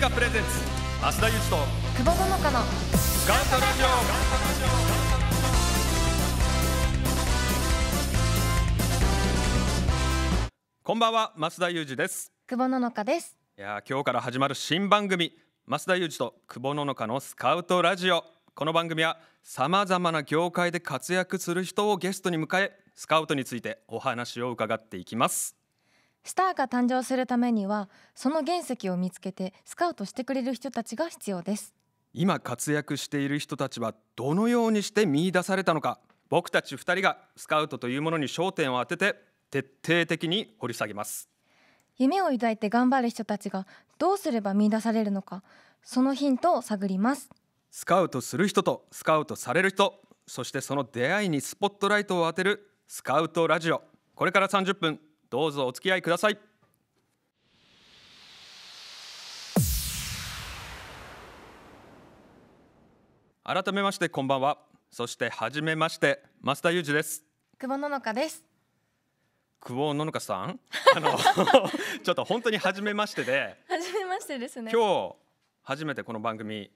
塚プレゼンツ増田裕二と久保桃香のスカウトラジオこんばんは増田裕二です久保桃香ですいや今日から始まる新番組増田裕二と久保桃香のスカウトラジオこの番組はさまざまな業界で活躍する人をゲストに迎えスカウトについてお話を伺っていきますスターが誕生するためにはその原石を見つけてスカウトしてくれる人たちが必要です今活躍している人たちはどのようにして見出されたのか僕たち2人がスカウトというものに焦点を当てて徹底的に掘り下げます夢を抱いて頑張る人たちがどうすれば見出されるのかそのヒントを探りますスカウトする人とスカウトされる人そしてその出会いにスポットライトを当てるスカウトラジオこれから30分どうぞお付き合いください改めましてこんばんはそして初めまして増田裕二です久保ののかです久保ののかさん あの ちょっと本当に初めましてで初めましてですね今日初めてこの番組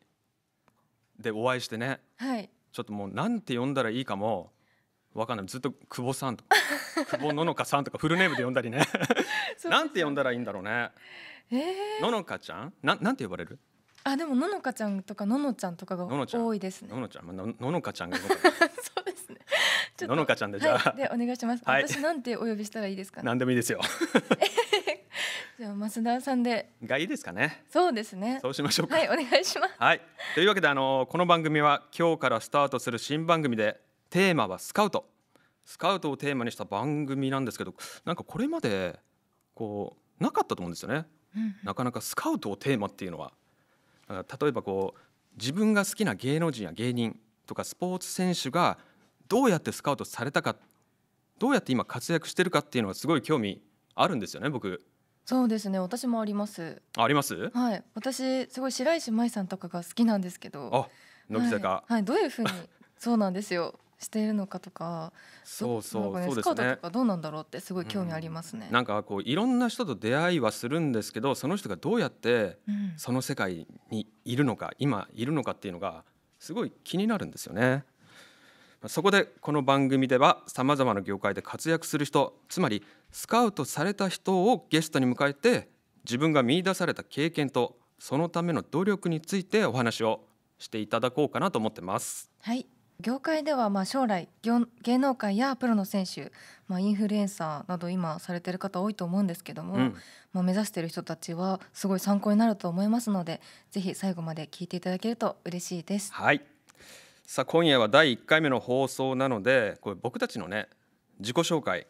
でお会いしてね、はい、ちょっともうなんて呼んだらいいかもわかんないずっと久保さんとか 久保ののかさんとかフルネームで呼んだりねなんて呼んだらいいんだろうね、えー、ののかちゃんななんて呼ばれるあでもののかちゃんとかののちゃんとかが多いですねののちゃんののかちゃんが そうですねののかちゃんでじゃあ、はい、でお願いします、はい、私なんてお呼びしたらいいですか、ね、なんでもいいですよ じゃあ増田さんでがいいですかねそうですねそうしましょうはいお願いしますはいというわけであのこの番組は今日からスタートする新番組でテーマはスカウトスカウトをテーマにした番組なんですけどなんかこれまでこうなかったと思うんですよね、うんなかなかスカウトをテーマっていうのは例えばこう自分が好きな芸能人や芸人とかスポーツ選手がどうやってスカウトされたかどうやって今活躍してるかっていうのはすごい興味あるんですよね僕そうですね私もありますありますはい私すごい白石麻衣さんとかが好きなんですけどあ乃木坂、はい、はい、どういうふうに そうなんですよしているのかとかそうそうね、そうですねスカウトとかどうなんだろうってすごい興味ありますね、うん、なんかこういろんな人と出会いはするんですけどその人がどうやってその世界にいるのか、うん、今いるのかっていうのがすごい気になるんですよね。そこでこの番組ではさまざまな業界で活躍する人つまりスカウトされた人をゲストに迎えて自分が見いだされた経験とそのための努力についてお話をしていただこうかなと思ってます。はい業界ではまあ将来芸能界やプロの選手、まあ、インフルエンサーなど今されてる方多いと思うんですけども、うん、まあ、目指してる人たちはすごい参考になると思いますのでぜひ最後まで聞いていただけると嬉しいです。はいさあ今夜は第1回目の放送なのでこれ僕たちのね自己紹介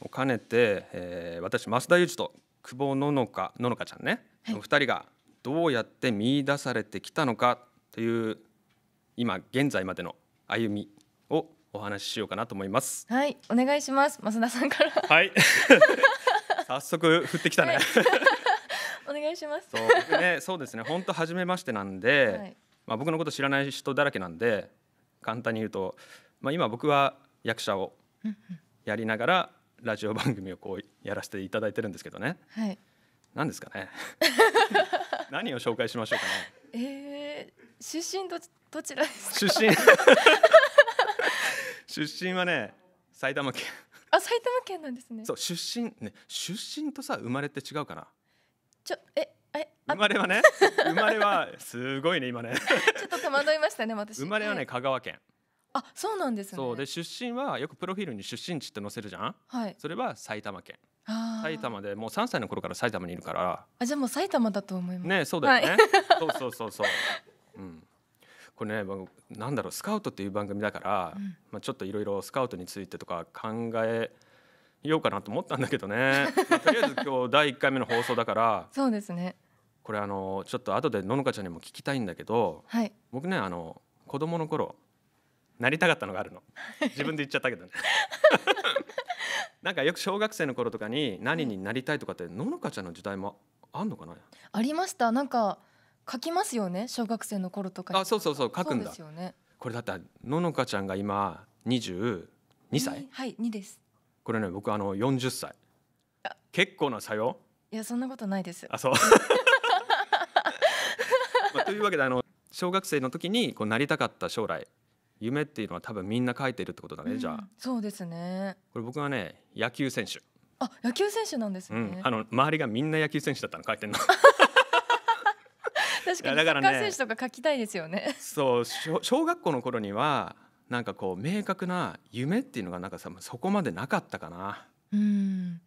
を兼ねて、えー、私増田裕二と久保ののかののかちゃんね、はい、人がどうやって見出されてきたのかという今現在までの歩みをお話ししようかなと思います。はい、お願いします。増田さんから。はい。早速降ってきたね。お願いします。そうね、そうですね。本当初めましてなんで、はい、まあ僕のこと知らない人だらけなんで、簡単に言うと、まあ今僕は役者をやりながらラジオ番組をこうやらせていただいてるんですけどね。はい。何ですかね。何を紹介しましょうかね。ええー、出身とどちらです出身 出身はね埼玉県あ埼玉県なんですねそう出身ね出身とさ生まれって違うかなちょええ生まれはね生まれはすごいね今ね ちょっと戸惑いましたね私生まれはね、香川県あそうなんですねそうで出身はよくプロフィールに出身地って載せるじゃんはいそれは埼玉県埼玉でもう3歳の頃から埼玉にいるからあじゃあもう埼玉だと思いますねそうだよね、はい、そうそうそうそううんこれねなんだろうスカウトっていう番組だから、うん、まあ、ちょっといろいろスカウトについてとか考えようかなと思ったんだけどね、まあ、とりあえず今日第1回目の放送だからそうですねこれあのちょっと後でののかちゃんにも聞きたいんだけど、はい、僕ねあの子供の頃なりたかったのがあるの自分で言っちゃったけどね なんかよく小学生の頃とかに何になりたいとかって、うん、ののかちゃんの時代もあんのかなありましたなんか書きますよね小学生の頃とかあそうそうそう書くんだ、ね、これだったらののかちゃんが今22歳はい2ですこれね僕あの40歳結構な差よいやそんなことないですあそう まあ、というわけであの小学生の時にこうなりたかった将来夢っていうのは多分みんな書いてるってことだね、うん、じゃあそうですねこれ僕はね野球選手あ野球選手なんですね、うん、あの周りがみんな野球選手だったの書いてんの 確かにだサッカー選手とか書きたいですよね。そう小学校の頃にはなんかこう明確な夢っていうのがなんかさそこまでなかったかな。うん。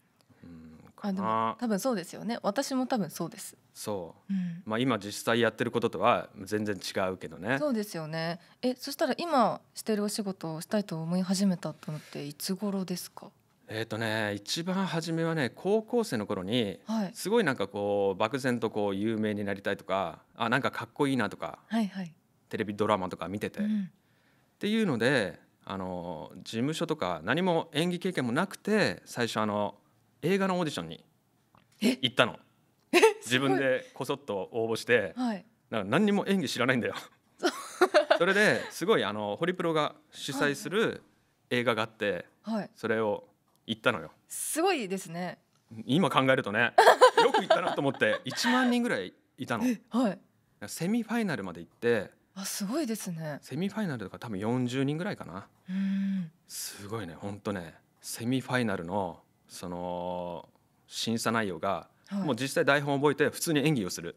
あでも多分そうですよね私も多分そうですそう、うん、まあ今実際やってることとは全然違うけどねそうですよねえそしたら今してるお仕事をしたいと思い始めたと思っていつ頃ですかえっ、とね一番初めはね高校生の頃に、はいすごいなんかこう漠然とこう有名になりたいとかあなんかかっこいいなとかはいはい。テレビドラマとか見てて、うっていうのであの事務所とか何も演技経験もなくて最初あの映画のオーディションにえ行ったの自分でこそっと応募してはい。だから何にも演技知らないんだよ それですごいあのホリプロが主催する映画があってはい。それを行ったのよすごいですね今考えるとね よく行ったなと思って1万人ぐらいいたの、はい、セミファイナルまで行ってあすごいですねセミファイナルとか多分40人ぐらいかなすごいねほんとねセミファイナルのその審査内容が、はい、もう実際台本覚えて普通に演技をする、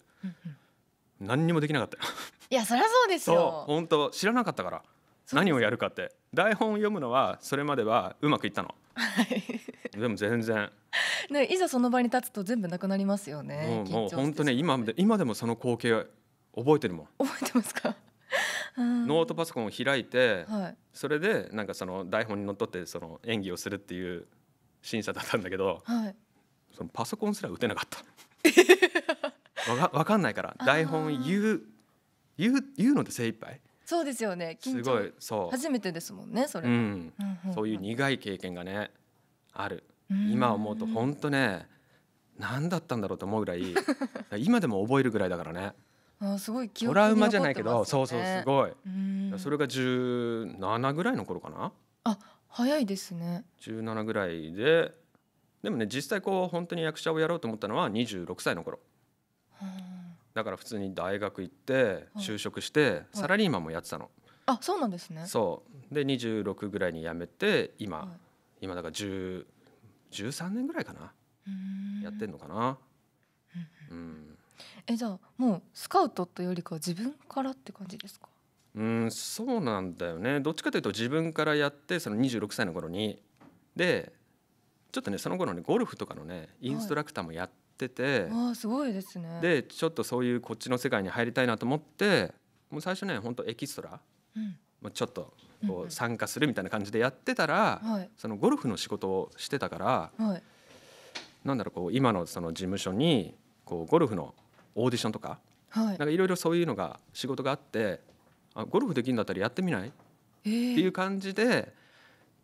何にもできなかったよいやそりゃそうですよ本当知らなかったから何をやるかって台本を読むのはそれまではうまくいったのはい、でも全然ねいざその場に立つと全部なくなりますよね、うん、もう本当ね今で今でもその光景覚えてるもん覚えてますかノートパソコンを開いて、はい、それでなんかその台本にのっとってその演技をするっていう審査だったんだけど、はい、そのパソコンすら打てなかった わかわかんないから台本言う言う言うので精一杯そうですよねすごいそう初めてですもんねそれ、うん、そういう苦い経験がねある今思うと本当ね何だったんだろうと思うぐらい 今でも覚えるぐらいだからねあすごい記憶トラウマじゃないけど、そうそうすごいそれが17ぐらいの頃かなあ早いですね17ぐらいででもね実際こう本当に役者をやろうと思ったのは26歳の頃だから普通に大学行って就職してサラリーマンもやってたの、はいはい、あそうなんですねそうで二十六ぐらいに辞めて今、はい、今だから十十三年ぐらいかなやってんのかなうんえじゃあもうスカウトというよりか自分からって感じですかうんそうなんだよねどっちかというと自分からやってその二十六歳の頃にでちょっとねその頃にゴルフとかのねインストラクターもやって、っててあすごいですねでちょっとそういうこっちの世界に入りたいなと思ってもう最初ね本当エキストラ、うん、まあ、ちょっとこう参加するみたいな感じでやってたら、うんうん、そのゴルフの仕事をしてたから、はい、なんだろうこう今のその事務所にこうゴルフのオーディションとか、はい、なんかいろいろそういうのが仕事があってあゴルフできるんだったらやってみない、えー、っていう感じで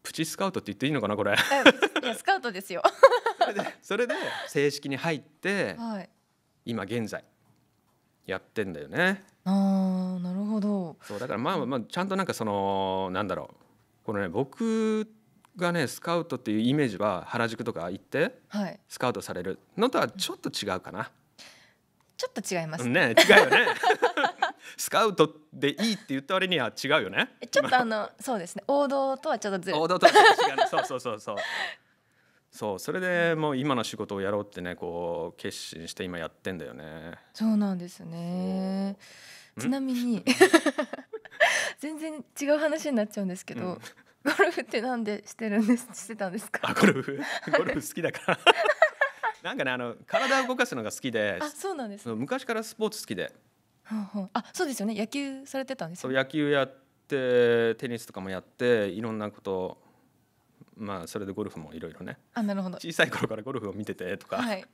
プチスカウトって言っていいのかなこれ。スカウトですよ それで正式に入って、はい、今現在やってんだよね。あなるほどそうだからまあまあちゃんとなんかそのなんだろうこのね僕がねスカウトっていうイメージは原宿とか行って、はい、スカウトされるのとはちょっと違うかな。ちょっと違いますね。ね違うよね。スカウトでいいって言った割には違うよね。ちょっとあのそうですね王道とはちょっとずれ。王道とは違う、ね。そうそうそうそう。そうそれでもう今の仕事をやろうってねこう決心して今やってんだよねそうなんですねちなみに 全然違う話になっちゃうんですけど、うんゴルフってなんでしてるんですしてたんですかあゴルフゴルフ好きだから なんかねあの体を動かすのが好きであそうなんです、ね、昔からスポーツ好きであそうですよね野球されてたんです、ね、そう野球やってテニスとかもやっていろんなことまあそれでゴルフもいろいろねあなるほど小さい頃からゴルフを見ててとか、はい、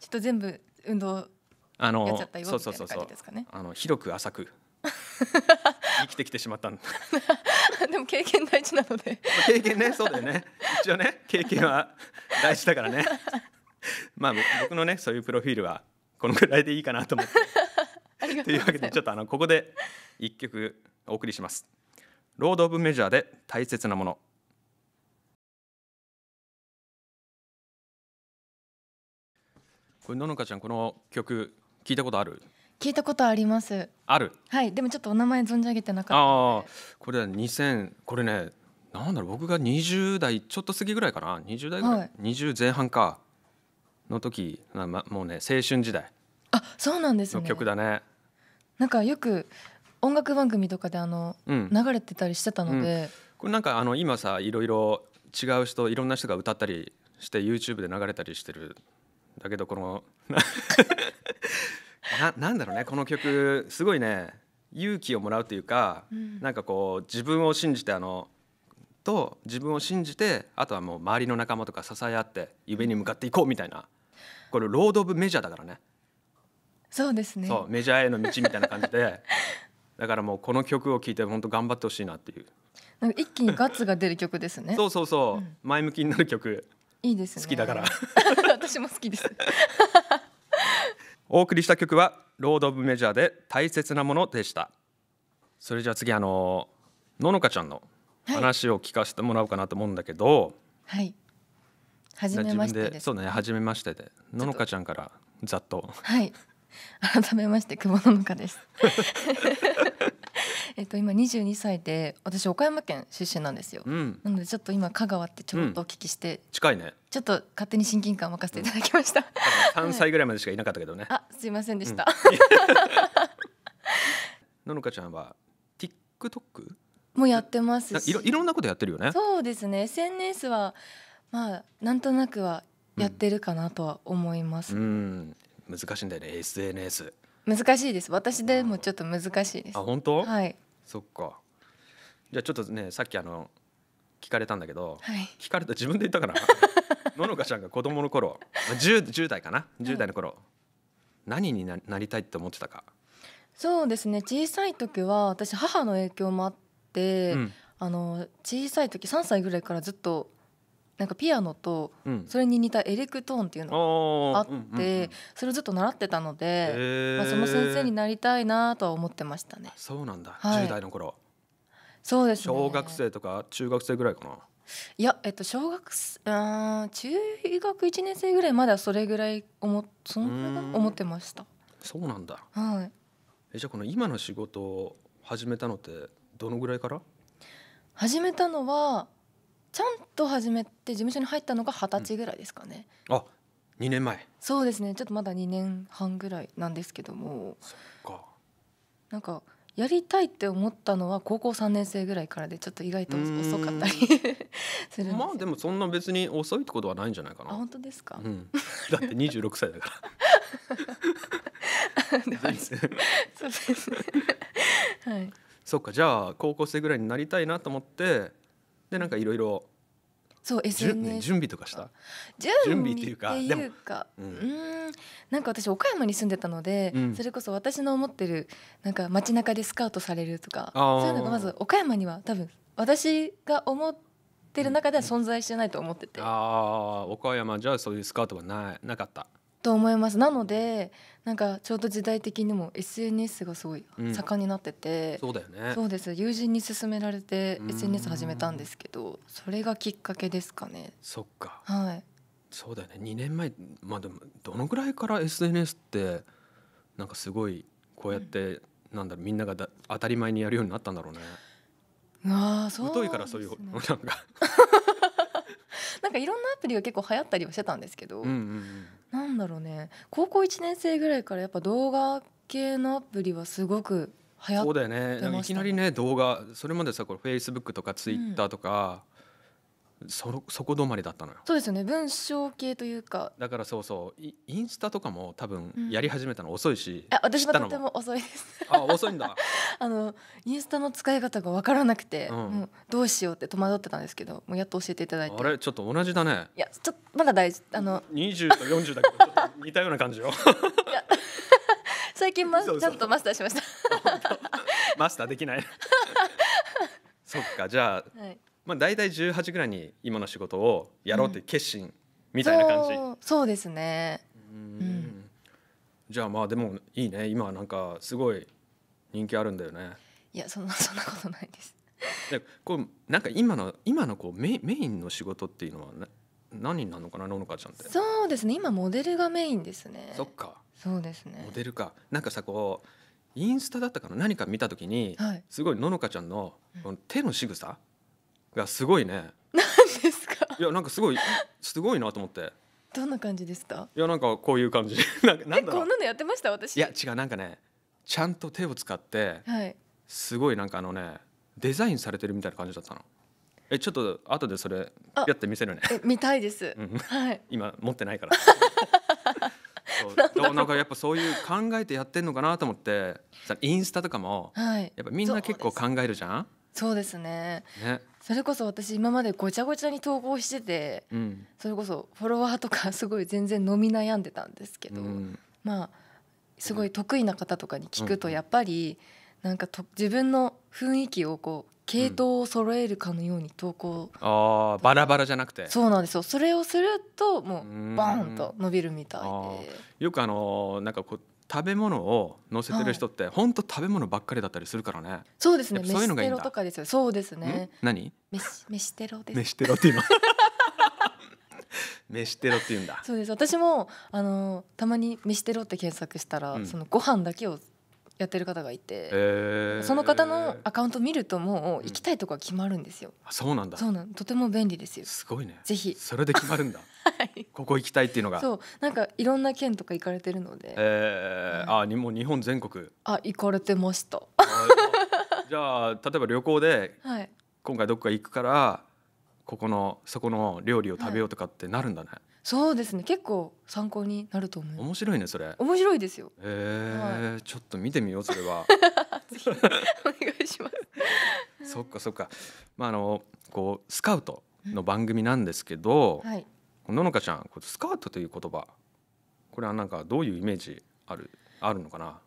ちょっと全部運動あのやっちゃったよみですかねあの広く浅く 生きてきてしまった でも経験大事なので経験ねそうだよね一応ね経験は大事だからね まあ僕のねそういうプロフィールはこのくらいでいいかなと思ってというわけでちょっとあのここで一曲お送りしますロードオブメジャーで大切なものこれののかちゃんこの曲聞いたことある聞いたことありますあるはいでもちょっとお名前存じ上げてなかったああこれは2000これねなんだろう僕が20代ちょっと過ぎぐらいかな20代ぐらい、はい、20前半かの時、ま、あもうね青春時代あそうなんですね曲だねなんかよく音楽番組とかであの、うん、流れてたりしてたので、うん、これなんかあの今さいろいろ違う人いろんな人が歌ったりして YouTube で流れたりしてるだけどこの ななんだろうねこの曲すごいね勇気をもらうというか、うん、なんかこう自分を信じてあのと自分を信じてあとはもう周りの仲間とか支え合って夢に向かっていこうみたいなこれロード・オブ・メジャーだからねそうですねメジャーへの道みたいな感じで だからもうこの曲を聴いて本当頑張ってほしいなっていうなんか一気にガッツが出る曲ですねそうそうそう、うん、前向きになる曲いいです、ね、好きだから 私も好きです お送りした曲はロードオブメジャーで大切なものでしたそれじゃあ次あのののかちゃんの話を聞かせてもらおうかなと思うんだけどはい初めましてそうね初めましてでののかちゃんからざっとはい改めまして久保ののかです えっと今22歳で私岡山県出身なんですよ、うん、なのでちょっと今香川ってちょっとお聞きして、うん、近いねちょっと勝手に親近感任せていただきました、うん、歳ぐらいまでしかいなかったけどね、はい、あすいませんでした、うん、ののかちゃんは TikTok もやってますいろいろんなことやってるよねそうですね SNS はまあなんとなくはやってるかなとは思います、うん、難しいんだよね SNS 難しいです私でもちょっと難しいですあ本当はいそっかじゃあちょっとねさっきあの聞かれたんだけど、はい、聞かれた自分で言ったかなののかちゃんが子供の頃 10, 代かな10代の頃、何になりたいって思ってたかそうですね小さい時は私母の影響もあって、うん、あの小さい時3歳ぐらいからずっとなんかピアノとそれに似たエレクトーンっていうのがあってそれをずっと習ってたので、まあ、その先生になりたいなとは思ってましたね。そうなんだ、はい、代の頃そうです、ね、小学生とか中学生ぐらいかな。いや、えっと、小学うん中学1年生ぐらいまだそれぐらい思そのぐ思ってました。そうなんだ、はい、えじゃあこの今の仕事を始めたのってどのぐらいから始めたのはちゃんと始めて事務所に入ったのが二十歳ぐらいですかね、うん、あ2年前そうですねちょっとまだ2年半ぐらいなんですけどもそっかなんかやりたいって思ったのは高校3年生ぐらいからでちょっと意外と遅かったり するまあでもそんな別に遅いってことはないんじゃないかな本当ですか、うん、だって26歳だから そうですねはいそっかじゃあ高校生ぐらいになりたいなと思ってでなんかいろいろそう SNS 準備とかした準備っていうかでもうんなんか私岡山に住んでたので、うん、それこそ私の思ってるなんか街中でスカウトされるとかそういうのがまず岡山には多分私が思ってる中では存在してないと思ってて、うん、ああ岡山じゃあそういうスカウトはないなかったと思いますなのでなんかちょうど時代的にも SNS がすごい盛んになってて、うん、そうだよねそうです友人に勧められて SNS 始めたんですけどそれがきっかけですかねそっかはいそうだよね2年前まあでもどのぐらいから SNS ってなんかすごいこうやって、うん、なんだろうみんながだ当たり前にやるようになったんだろうねああそう、ね、いからそういうなんか なんかいろんなアプリが結構流行ったりはしてたんですけど、うんうんうんなんだろうね高校1年生ぐらいからやっぱ動画系のアプリはすごく流行ってましたね。そうだよねいきなりね動画それまでさこれ f a c e b o o とかツイッター e r とか、そそこ止まりだったのよそうですよね文章系というかだからそうそうインスタとかも多分やり始めたの遅いし、あ私もとても遅いですあ遅いんだ あのインスタの使い方が分からなくて、うん、もうどうしようって戸惑ってたんですけどもうやっと教えていただいてあれちょっと同じだねいやちょっとまだ大事あの20と40だけどちょっと似たような感じよ 最近まちゃんとマスターしましたマスターできない そっかじゃあ、はいまあ、大体18ぐらいに今の仕事をやろうって決心みたいな感じ、うん、そうですね、うん、じゃあまあでもいいね今なんかすごい人気あるんだよねいやそんなそんなことないですでこうなんか今の今のこうメメインの仕事っていうのは、ね、何なのかなののかちゃんってそうですね今モデルがメインですねそっかそうですねモデルかなんかさこうインスタだったかな何か見た時に、はい、すごいののかちゃんの手の仕草、がすごいねなんですかいやなんかすごいすごいなと思ってどんな感じですかいやなんかこういう感じ なんかなんだこんなのやってました私いや違うなんかねちゃんと手を使って、はい、すごいなんかあのねデザインされてるみたいな感じだったのえちょっと後でそれやってみせるね見たいです、はい、今持ってないから そうなんかやっぱそういう考えてやってんのかなと思ってインスタとかも、はい、やっぱみんな結構考えるじゃんそうですねねそれこそ私今までごちゃごちゃに投稿してて、うん、それこそフォロワーとか すごい全然伸び悩んでたんですけど、うん、まあすごい得意な方とかに聞くとやっぱりなんかと自分の雰囲気をこう系統を揃えるかのように投稿、うん、あバラバラじゃなくてそうなんですよそれをするともうバーンと伸びるみたいでよくあのー、なんかこう食べ物を載せてる人って本当、食べ物ばっかりだったりするからね。そうですね。そういうのがいいんだ。とかですよ。そうですね。何？飯飯テロです。飯テロってい今。飯 テロって言うんだ。そうです。私もあのたまに飯テロって検索したら、うん、そのご飯だけをやってる方がいて、えー、その方のアカウント見るともう行きたいとこは決まるんですよ。うん、そうなんだ。そうなん。とても便利ですよ。すごいね。ぜひ。それで決まるんだ。はい。ここ行きたいっていうのがそうなんかいろんな県とか行かれてるのでえー、うん、あにも日本全国あ行かれてましたじゃあ例えば旅行で、はい、今回どっか行くからここのそこの料理を食べようとかってなるんだね、はい、そうですね結構参考になると思います面白いねそれ面白いですよえー、はい、ちょっと見てみようそれはお願いしますそっかそっかまああのこうスカウトの番組なんですけど、うんはい、ののかちゃんこスカートという言葉これはなんかどういうイメージあるあるのかな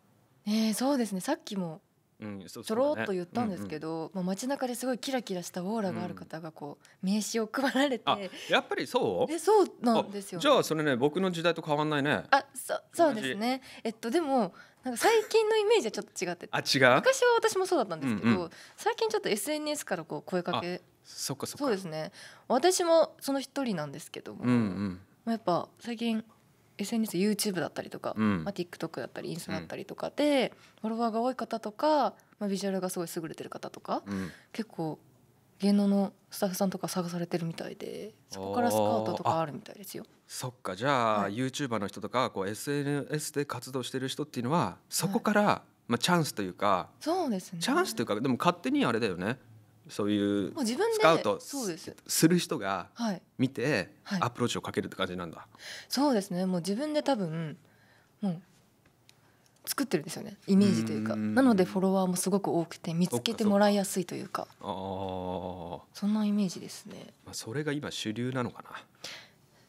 えー、そうですねさっきもちょろっと言ったんですけど、うんうんまあ、街中ですごいキラキラしたオーラがある方がこう名刺を配られて、うん、やっぱりそうえそうなんですよじゃあそれね僕の時代と変わんないねあそそうですねえっとでもなんか最近のイメージはちょっと違ってあ違う昔は私もそうだったんですけど、うんうん、最近ちょっと SNS からこう声かけそっかそっかそうですね私もその一人なんですけども、うんうんまあ、やっぱ最近 SNSYouTube だったりとか、うん、まあ、TikTok だったりインスタだったりとかで、フォロワーが多い方とか、まあ、ビジュアルがすごい優れてる方とか、うん、結構芸能のスタッフさんとか探されてるみたいでそこからスカウトとかあるみたいですよそっかじゃあ、はい、YouTuber の人とかこう SNS で活動してる人っていうのはそこから、はい、まあ、チャンスというかそうですねチャンスというかでも勝手にあれだよねそういうスカウトする人が見てアプローチをかけるって感じなんだ、はいはい、そうですねもう自分で多分もう作ってるんですよねイメージというかなのでフォロワーもすごく多くて見つけてもらいやすいというかあそんなイメージですね、まあ、それが今主流なのかな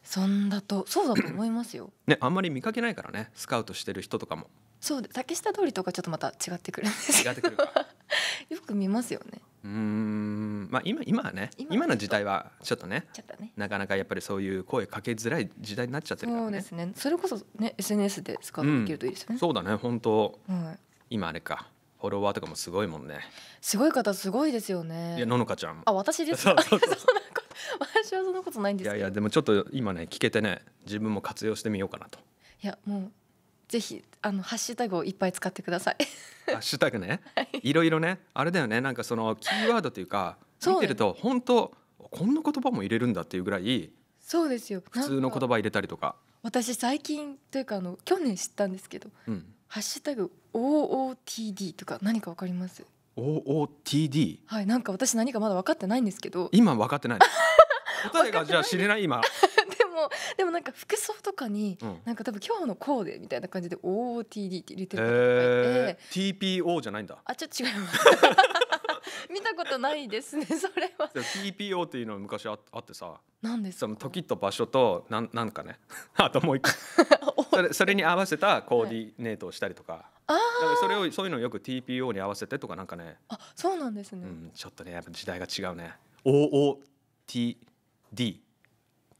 そんだとそうだと思いますよねあんまり見かけないからねスカウトしてる人とかもそう竹下通りとかちょっとまた違ってくるんです違っ よく見ますよねうんまあ今今はね今の時代はちょっとね、ね、なかなかやっぱりそういう声かけづらい時代になっちゃってるから、ね、そうですねそれこそね SNS で使っていけるといいですよね、うん、そうだね本当、はい、今あれかフォロワーとかもすごいもんねすごい方すごいですよねいやののかちゃんあ私ですそうそうそう 私はそんなことないんですいやいやでもちょっと今ね聞けてね自分も活用してみようかなといやもうぜひあのハッシュタグをいっぱい使ってください。ハッシュタグね、い、ろいろねあれだよねなんかそのキーワードというか見てると本当こんな言葉も入れるんだっていうぐらいそうですよ普通の言葉入れたりとか私最近というかあの去年知ったんですけど、うん、ハッシュタグ OOTD とか何かわかります ?OOTD はいなんか私何かまだ分かってないんですけど今分かってない 答えがじゃあ知れない今もでもなんか服装とかに、うん、なんか多分今日のコーデみたいな感じで OOTD って入れてる方がいて、えー、TPO じゃないんだあちょっと違います見たことないですね それは TPO っていうのは昔あってさ何ですその時と場所となんなんかね あともう一個 それそれに合わせたコーディネートをしたりとか、はい、だそれをそういうのをよく TPO に合わせてとかなんかねあそうなんですね、うん、ちょっとねやっぱ時代が違うね OOTD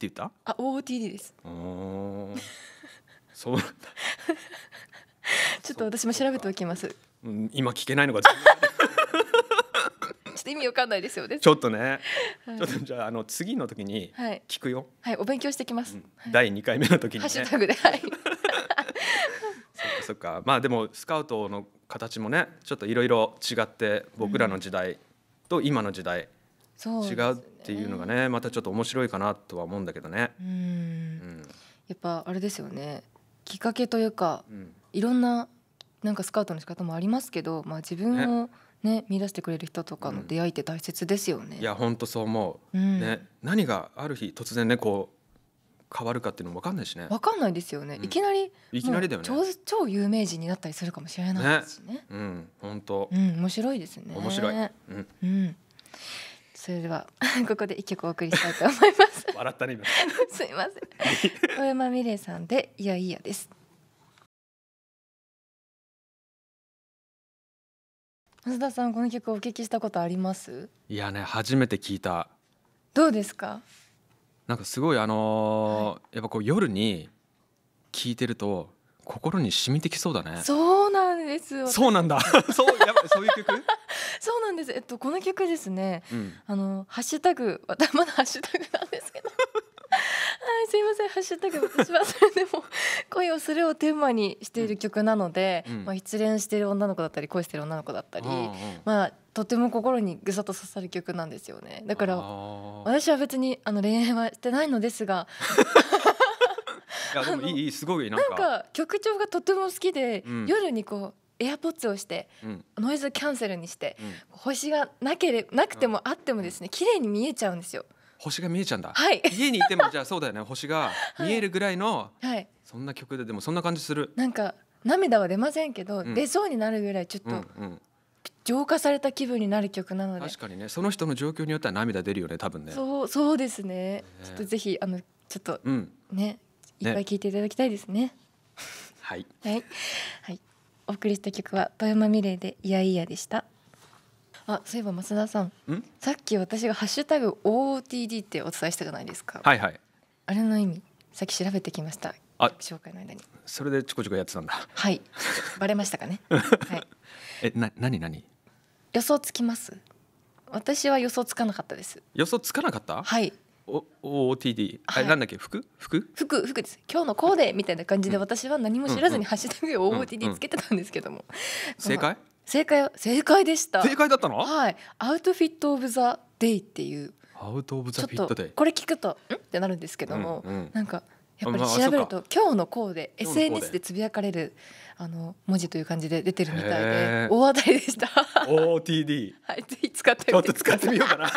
って言ったあ OOTD ですあーそうなんだ ちょっと私も調べておきますうん今聞けないのか ちょっと意味わかんないですよねちょっとねはいちょっとじゃああの次の時にはい、聞くよ、はい、お勉強してきます、うん第二回目の時にハッシュタグではいそっかまあでもスカウトの形もねちょっといろいろ違って僕らの時代と今の時代違うっていうのがね、ね、またちょっと面白いかなとは思うんだけどね。うんうんやっぱあれですよねきっかけというか、うん、いろんななんかスカウトの仕方もありますけど、まあ、自分をね、ね見出してくれる人とかの出会いって大切ですよね。うん、いや本当そう思う、うん、ね、何がある日突然ねこう変わるかっていうのも分かんないしね分かんないですよね、うん、いきなりいきなりだよね超有名人になったりするかもしれないですね、ね、うん本当、うん、面白いですね面白い、うん、うん、それでは ここで一曲お送りしたいと思います 笑ったね今 すいません小山美玲さんでいやいやです増田さんこの曲をお聞きしたことありますいやね初めて聞いたどうですかなんかすごいあのーはい、やっぱこう夜に聞いてると心に染みてきそうだねそうなんですそうなんだ そうやそういう曲 そうなんですえっとこの曲ですね、うん、あのハッシュタグまだまだハッシュタグなんですけど はいすいませんハッシュタグ私はそれでも恋をするをテーマにしている曲なので、うん、まあ失恋している女の子だったり恋してる女の子だったり、うんうん、まあとても心にぐさっと刺さる曲なんですよねだから私は別にあの恋愛はしてないのですがいやでもいいすごいなんか曲調がとても好きで、うん、夜にこうエアポッツをして、ノイズキャンセルにして、星がなけれなくてもあってもですね綺麗に見えちゃうんですよ。星が見えちゃうんだ、はい、家にいてもじゃあそうだよね星が見えるぐらいの、はい、そんな曲ででもそんな感じするなんか涙は出ませんけど、うん、出そうになるぐらいちょっと、うんうん浄化された気分になる曲なので確かにねその人の状況によっては涙出るよね多分ねそうそうですね、ね、ちょっとぜひあのちょっと、うん、ねいっぱい聞いていただきたいですね、ね、はい、はい、はいお送りした曲は富山未来でいやいやでしたあそういえば増田さんさっき私が「ハッシュタグ #OOTD」ってお伝えしたじゃないですかはいはいあれの意味さっき調べてきましたあ紹介の間にそれでちょこちょこやってたんだはい バレましたかねはい えな何何予想つきます私は予想つかなかったです予想つかなかったはいお OOTD あれ、はいなんだっけ服服服服です今日のコーデみたいな感じで私は何も知らずに「んハッシュタグうん OOTD」つけてたんですけども正解正解正解でした正解だったのはいアウトフィット・オブ・ザ・デイっていうアウトオブザフィットデイこれ聞くと「ん?」ってなるんですけどもなんかやっぱり調べると「今日のコーデ」SNS でつぶやかれるあの文字という感じで出てるみたいで大当たりでした OOTD はいぜひ使ってちょっと使ってみようかな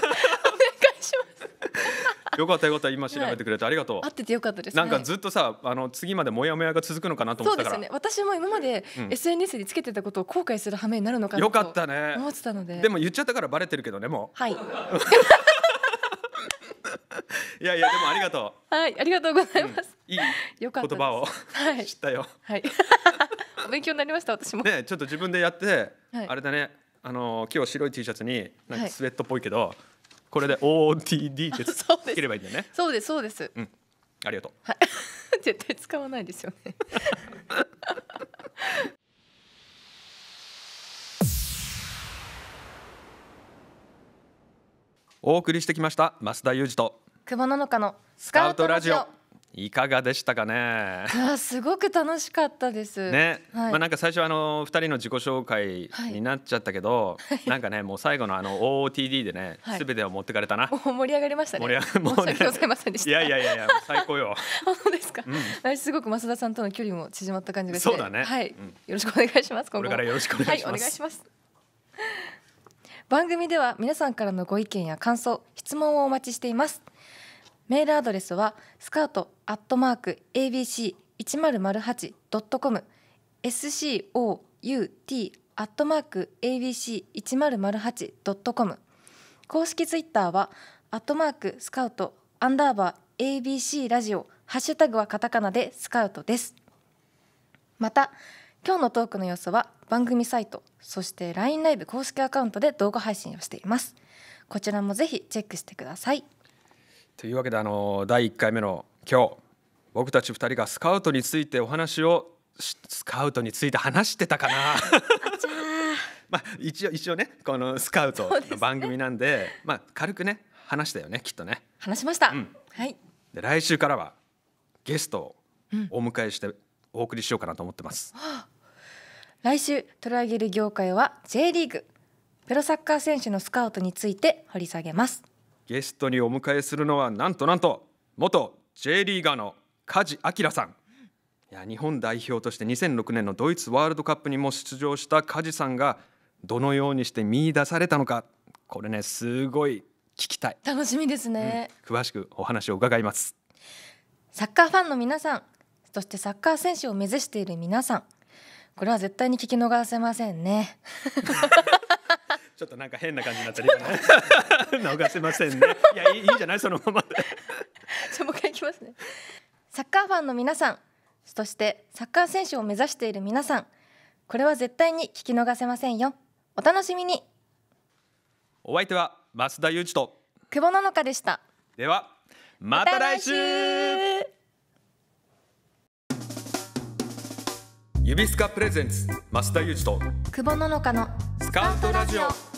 よかったよかった今調べてくれてありがとう、合っててよかったですなんかずっとさあの次までモヤモヤが続くのかなと思ったからそうですね私も今まで SNS につけてたことを後悔する羽目になるのかなよかったね思ってたのででも言っちゃったからバレてるけどねもうはい いやいやでもありがとう。はい、ありがとうございます。うん、いい言葉を、はい、知ったよ。はい。勉強になりました私も。ね、ちょっと自分でやって、はい、あれだね。あの今日白い T シャツになんかスウェットっぽいけど、はいこれで OTD ってつければいいんだよね そうですそうです、うん、ありがとう、はい、絶対使わないですよね お送りしてきました増田裕二と熊野ののスカウトラジオいかがでしたかね。すごく楽しかったです。ね、はい、まあなんか最初あの二人の自己紹介になっちゃったけど、はい、なんかねもう最後のあの o t d でね、す、べ、てを持ってかれたな。盛り上がりましたね。ね、申し訳ございませんでした。いやいやいや最高よ。本当ですか。うん、すごく増田さんとの距離も縮まった感じです。そうだね。はい、よろしくお願いします。これからよろしくお願いします。はい、お願いします。番組では皆さんからのご意見や感想、質問をお待ちしています。メールアドレスはスカウトアットマーク abc1008.com scout アットマーク abc1008.com 公式ツイッターはアットマークスカウトアンダーバー abc ラジオハッシュタグはカタカナでスカウトですまた今日のトークの様子は番組サイトそして LINE ライブ公式アカウントで動画配信をしていますこちらもぜひチェックしてくださいというわけであの第1回目の今日僕たち2人がスカウトについてお話をスカウトについて話してたかな まあ一応一応ねこのスカウトの番組なんで、ね、まあ軽くね話したよねきっとね話しました、うん、はいで来週からはゲストをお迎えしてお送りしようかなと思ってます、うん来週取り上ゲル業界は J リーグプロサッカー選手のスカウトについて掘り下げますゲストにお迎えするのはなんとなんと元 J リーガーの梶明さんいや日本代表として2006年のドイツワールドカップにも出場した梶さんがどのようにして見出されたのかこれねすごい聞きたい楽しみですね、うん、詳しくお話を伺いますサッカーファンの皆さんそしてサッカー選手を目指している皆さんこれは絶対に聞き逃せませんねちょっとなんか変な感じになったり、ね、逃せませんね いやいいじゃないそのままで じゃもう一回いきますねサッカーファンの皆さんそしてサッカー選手を目指している皆さんこれは絶対に聞き逃せませんよお楽しみにお相手は増田裕二と久保野乃かでしたではまた来週指スカプレゼンツ増田裕二と久保野の花のスカウトラジオ